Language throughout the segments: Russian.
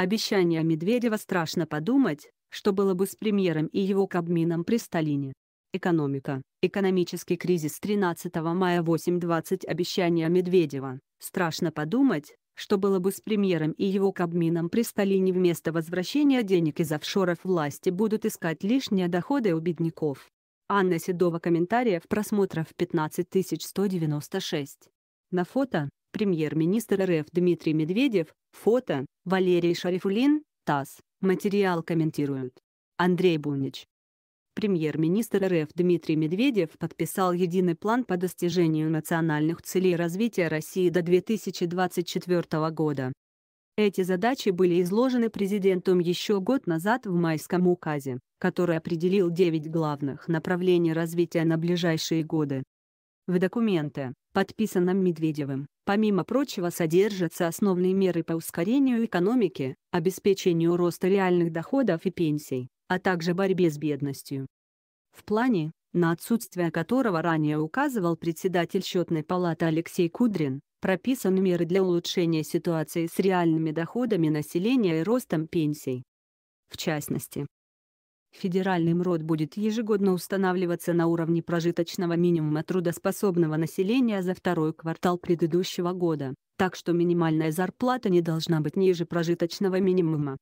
Обещание Медведева страшно подумать, что было бы с премьером и его кабмином при Сталине. Экономика. Экономический кризис 13 мая 8.20 обещание Медведева. Страшно подумать, что было бы с премьером и его кабмином при Сталине вместо возвращения денег из офшоров власти будут искать лишние доходы у бедняков. Анна Седова комментариев просмотров 15196. На фото Премьер-министр РФ Дмитрий Медведев, фото, Валерий Шарифулин, ТАСС, материал комментирует Андрей Бунич. Премьер-министр РФ Дмитрий Медведев подписал единый план по достижению национальных целей развития России до 2024 года. Эти задачи были изложены президентом еще год назад в майском указе, который определил 9 главных направлений развития на ближайшие годы в документе, подписанном Медведевым, помимо прочего содержатся основные меры по ускорению экономики, обеспечению роста реальных доходов и пенсий, а также борьбе с бедностью. В плане, на отсутствие которого ранее указывал председатель счетной палаты Алексей Кудрин, прописаны меры для улучшения ситуации с реальными доходами населения и ростом пенсий. В частности, Федеральный МРОД будет ежегодно устанавливаться на уровне прожиточного минимума трудоспособного населения за второй квартал предыдущего года, так что минимальная зарплата не должна быть ниже прожиточного минимума.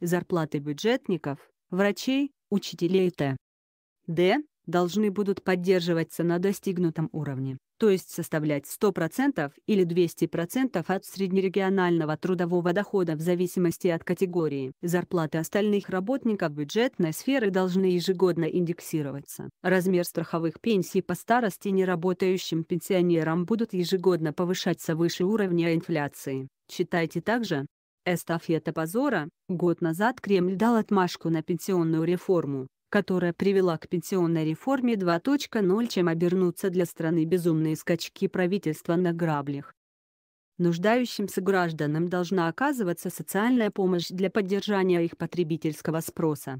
Зарплаты бюджетников, врачей, учителей т. Д должны будут поддерживаться на достигнутом уровне, то есть составлять 100% или 200% от среднерегионального трудового дохода в зависимости от категории. Зарплаты остальных работников бюджетной сферы должны ежегодно индексироваться. Размер страховых пенсий по старости неработающим пенсионерам будут ежегодно повышаться выше уровня инфляции. Читайте также, эстафета позора, год назад Кремль дал отмашку на пенсионную реформу которая привела к пенсионной реформе 2.0, чем обернутся для страны безумные скачки правительства на граблях. Нуждающимся гражданам должна оказываться социальная помощь для поддержания их потребительского спроса.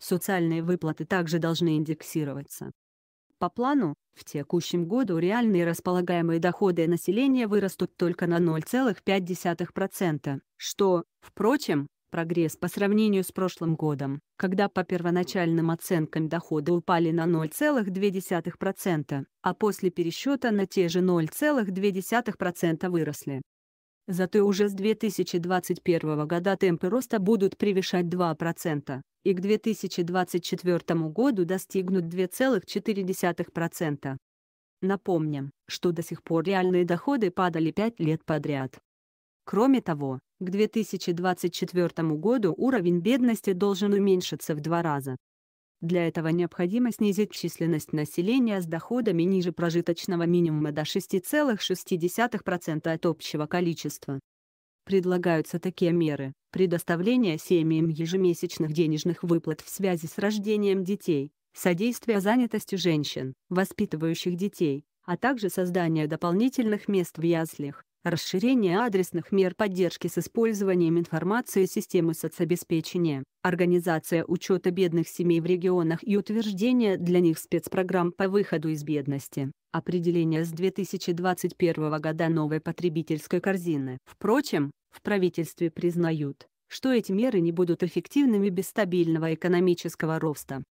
Социальные выплаты также должны индексироваться. По плану, в текущем году реальные располагаемые доходы населения вырастут только на 0,5%, что, впрочем, прогресс по сравнению с прошлым годом, когда по первоначальным оценкам доходы упали на 0,2%, а после пересчета на те же 0,2% выросли. Зато уже с 2021 года темпы роста будут превышать 2%, и к 2024 году достигнут 2,4%. Напомним, что до сих пор реальные доходы падали 5 лет подряд. Кроме того, к 2024 году уровень бедности должен уменьшиться в два раза. Для этого необходимо снизить численность населения с доходами ниже прожиточного минимума до 6,6% от общего количества. Предлагаются такие меры – предоставление семьям ежемесячных денежных выплат в связи с рождением детей, содействие занятости женщин, воспитывающих детей, а также создание дополнительных мест в яслях расширение адресных мер поддержки с использованием информации системы соцобеспечения, организация учета бедных семей в регионах и утверждение для них спецпрограмм по выходу из бедности, определение с 2021 года новой потребительской корзины. Впрочем, в правительстве признают, что эти меры не будут эффективными без стабильного экономического роста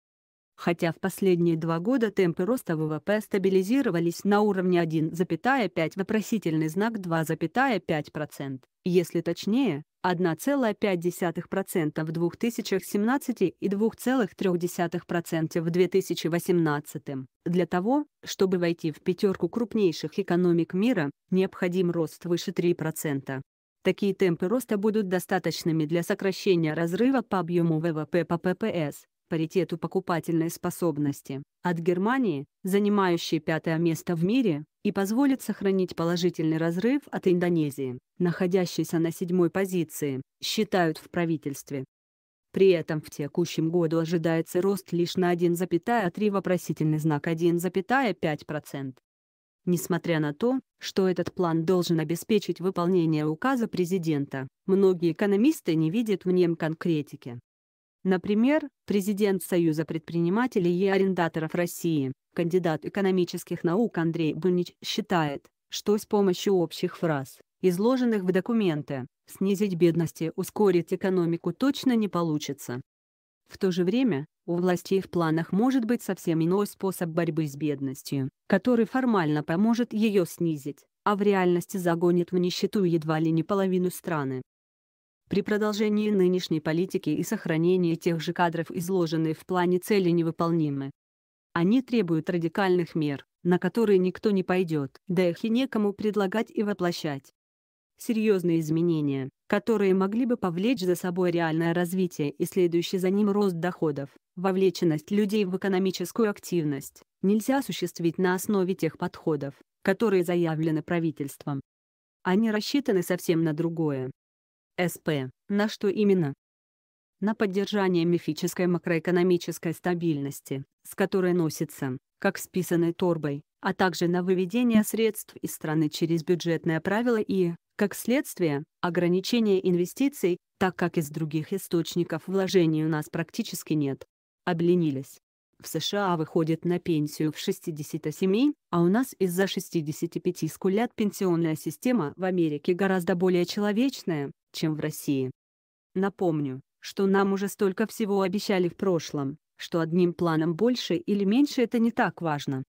хотя в последние два года темпы роста ВВП стабилизировались на уровне 1,5 вопросительный знак 2,5%, если точнее, 1,5% в 2017 и 2,3% в 2018. Для того, чтобы войти в пятерку крупнейших экономик мира, необходим рост выше 3%. Такие темпы роста будут достаточными для сокращения разрыва по объему ВВП по ППС, паритету покупательной способности, от Германии, занимающей пятое место в мире, и позволит сохранить положительный разрыв от Индонезии, находящейся на седьмой позиции, считают в правительстве. При этом в текущем году ожидается рост лишь на 1,3 вопросительный знак 1,5%. Несмотря на то, что этот план должен обеспечить выполнение указа президента, многие экономисты не видят в нем конкретики. Например, президент Союза предпринимателей и арендаторов России, кандидат экономических наук Андрей Бунич считает, что с помощью общих фраз, изложенных в документы, снизить бедность и ускорить экономику точно не получится. В то же время, у властей в планах может быть совсем иной способ борьбы с бедностью, который формально поможет ее снизить, а в реальности загонит в нищету едва ли не половину страны. При продолжении нынешней политики и сохранении тех же кадров изложенные в плане цели невыполнимы. Они требуют радикальных мер, на которые никто не пойдет, да их и некому предлагать и воплощать. Серьезные изменения, которые могли бы повлечь за собой реальное развитие и следующий за ним рост доходов, вовлеченность людей в экономическую активность, нельзя осуществить на основе тех подходов, которые заявлены правительством. Они рассчитаны совсем на другое, СП, на что именно? На поддержание мифической макроэкономической стабильности, с которой носится, как списанной торбой, а также на выведение средств из страны через бюджетное правило и, как следствие, ограничение инвестиций, так как из других источников вложений у нас практически нет. Обленились. В США выходит на пенсию в 67, а у нас из-за 65 скулят пенсионная система в Америке гораздо более человечная, чем в России. Напомню, что нам уже столько всего обещали в прошлом, что одним планом больше или меньше это не так важно.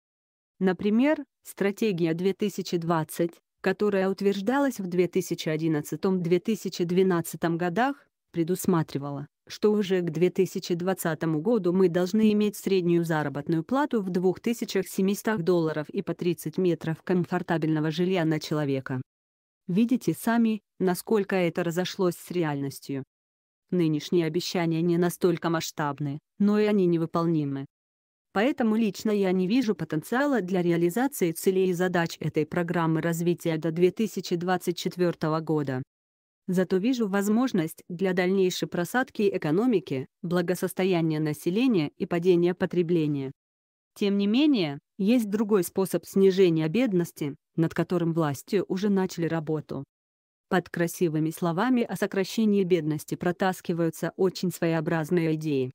Например, стратегия 2020, которая утверждалась в 2011-2012 годах, предусматривала, что уже к 2020 году мы должны иметь среднюю заработную плату в 2700 долларов и по 30 метров комфортабельного жилья на человека. Видите сами, насколько это разошлось с реальностью. Нынешние обещания не настолько масштабны, но и они невыполнимы. Поэтому лично я не вижу потенциала для реализации целей и задач этой программы развития до 2024 года. Зато вижу возможность для дальнейшей просадки экономики, благосостояния населения и падения потребления. Тем не менее, есть другой способ снижения бедности, над которым власти уже начали работу. Под красивыми словами о сокращении бедности протаскиваются очень своеобразные идеи.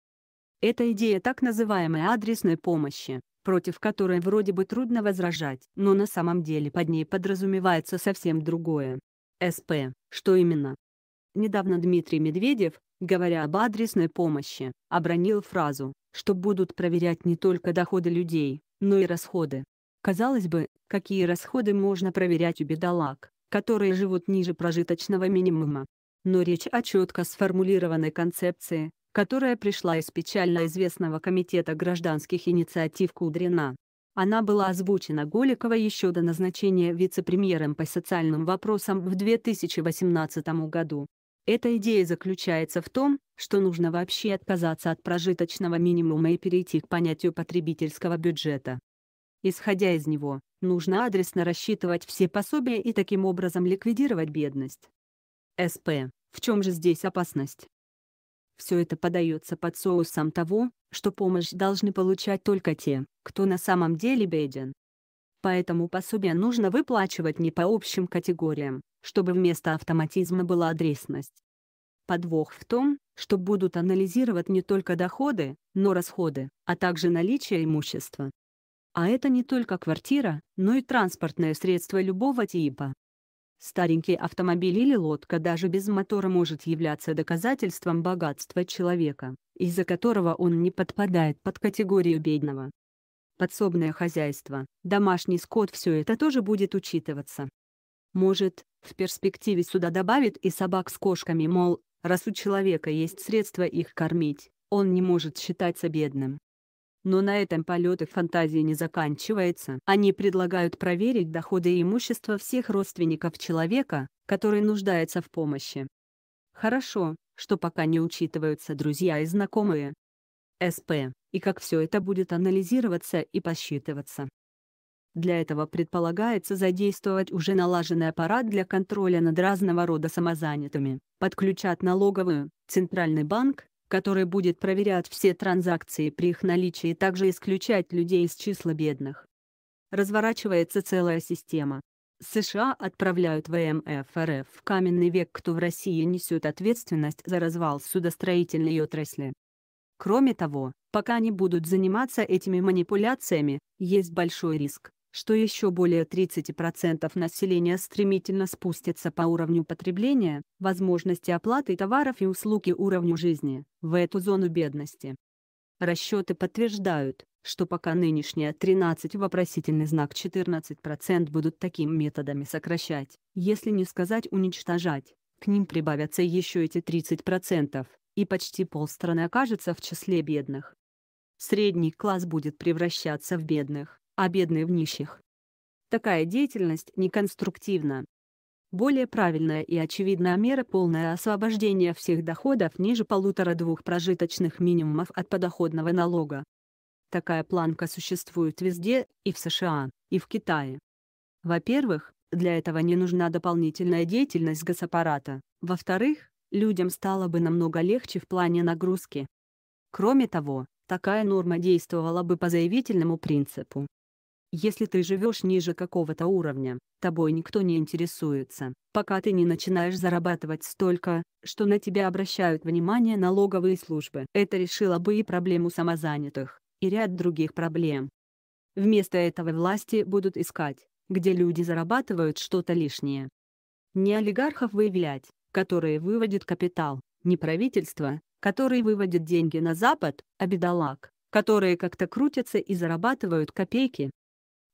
Это идея так называемой адресной помощи, против которой вроде бы трудно возражать, но на самом деле под ней подразумевается совсем другое. СП, что именно, Недавно Дмитрий Медведев, говоря об адресной помощи, обронил фразу, что будут проверять не только доходы людей, но и расходы. Казалось бы, какие расходы можно проверять у бедолаг, которые живут ниже прожиточного минимума. Но речь о четко сформулированной концепции, которая пришла из печально известного Комитета гражданских инициатив Кудрина. Она была озвучена Голикова еще до назначения вице-премьером по социальным вопросам в 2018 году. Эта идея заключается в том, что нужно вообще отказаться от прожиточного минимума и перейти к понятию потребительского бюджета. Исходя из него, нужно адресно рассчитывать все пособия и таким образом ликвидировать бедность. СП. В чем же здесь опасность? Все это подается под соусом того, что помощь должны получать только те, кто на самом деле беден. Поэтому пособие нужно выплачивать не по общим категориям, чтобы вместо автоматизма была адресность. Подвох в том, что будут анализировать не только доходы, но расходы, а также наличие имущества. А это не только квартира, но и транспортное средство любого типа. Старенький автомобиль или лодка даже без мотора может являться доказательством богатства человека, из-за которого он не подпадает под категорию бедного. Подсобное хозяйство, домашний скот – все это тоже будет учитываться. Может, в перспективе сюда добавит и собак с кошками, мол, раз у человека есть средства их кормить, он не может считаться бедным. Но на этом полет их фантазии не заканчивается. Они предлагают проверить доходы и имущество всех родственников человека, который нуждается в помощи. Хорошо, что пока не учитываются друзья и знакомые. СП, и как все это будет анализироваться и посчитываться. Для этого предполагается задействовать уже налаженный аппарат для контроля над разного рода самозанятыми, подключат налоговую, центральный банк, который будет проверять все транзакции при их наличии и также исключать людей из числа бедных. Разворачивается целая система. США отправляют ВМФ РФ каменный век, кто в России несет ответственность за развал судостроительной отрасли. Кроме того, пока они будут заниматься этими манипуляциями, есть большой риск, что еще более 30% населения стремительно спустится по уровню потребления, возможности оплаты товаров и услуги уровню жизни, в эту зону бедности. Расчеты подтверждают, что пока нынешние 13 вопросительный знак 14% будут таким методами сокращать, если не сказать уничтожать, к ним прибавятся еще эти 30%, и почти полстраны окажется в числе бедных. Средний класс будет превращаться в бедных, а бедные в нищих. Такая деятельность неконструктивна. Более правильная и очевидная мера – полное освобождение всех доходов ниже полутора-двух прожиточных минимумов от подоходного налога. Такая планка существует везде, и в США, и в Китае. Во-первых, для этого не нужна дополнительная деятельность госаппарата. Во-вторых, людям стало бы намного легче в плане нагрузки. Кроме того, такая норма действовала бы по заявительному принципу. Если ты живешь ниже какого-то уровня, тобой никто не интересуется, пока ты не начинаешь зарабатывать столько, что на тебя обращают внимание налоговые службы. Это решило бы и проблему самозанятых, и ряд других проблем. Вместо этого власти будут искать, где люди зарабатывают что-то лишнее. Не олигархов выявлять, которые выводят капитал, не правительство, которые выводят деньги на Запад, а бедолаг, которые как-то крутятся и зарабатывают копейки,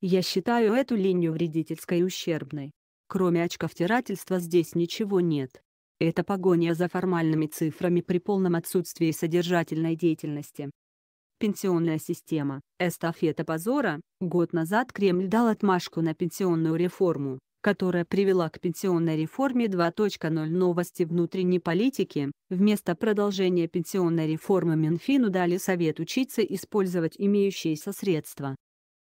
я считаю эту линию вредительской и ущербной. Кроме очковтирательства здесь ничего нет. Это погоня за формальными цифрами при полном отсутствии содержательной деятельности. Пенсионная система. Эстафета позора. Год назад Кремль дал отмашку на пенсионную реформу, которая привела к пенсионной реформе 2.0 новости внутренней политики, вместо продолжения пенсионной реформы Минфину дали совет учиться использовать имеющиеся средства.